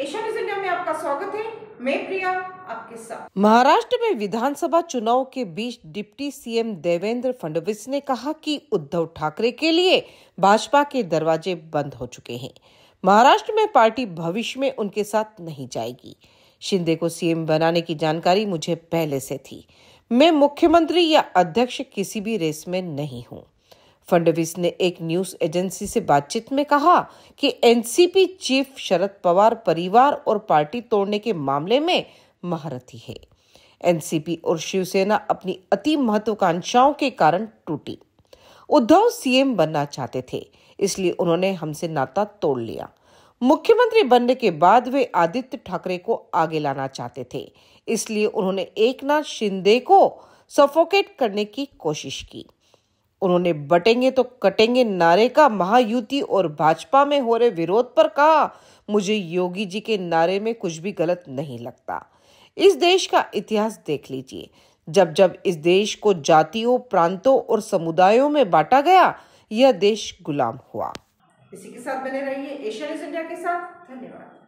news India में आपका स्वागत है मैं प्रिया आपके साथ महाराष्ट्र में विधानसभा चुनाव के बीच डिप्टी सीएम देवेंद्र फडणवीस ने कहा कि उद्धव ठाकरे के लिए भाजपा के दरवाजे बंद हो चुके हैं महाराष्ट्र में पार्टी भविष्य में उनके साथ नहीं जाएगी शिंदे को सीएम बनाने की जानकारी मुझे पहले से थी मैं मुख्यमंत्री या अध्यक्ष किसी भी रेस में नहीं हूँ फडणवीस ने एक न्यूज एजेंसी से बातचीत में कहा कि एनसीपी चीफ शरद पवार परिवार और पार्टी तोड़ने के मामले में महारथी है एनसीपी और शिवसेना अपनी अति महत्वाकांक्षाओं के कारण टूटी उद्धव सीएम बनना चाहते थे इसलिए उन्होंने हमसे नाता तोड़ लिया मुख्यमंत्री बनने के बाद वे आदित्य ठाकरे को आगे लाना चाहते थे इसलिए उन्होंने एक नाथ शिंदे को सफोकेट करने की कोशिश की उन्होंने बटेंगे तो कटेंगे नारे का महायुति और भाजपा में हो रहे विरोध पर कहा मुझे योगी जी के नारे में कुछ भी गलत नहीं लगता इस देश का इतिहास देख लीजिए जब जब इस देश को जातियों प्रांतों और समुदायों में बांटा गया यह देश गुलाम हुआ इसी के साथ बने रहिए एशियन इंडिया के साथ धन्यवाद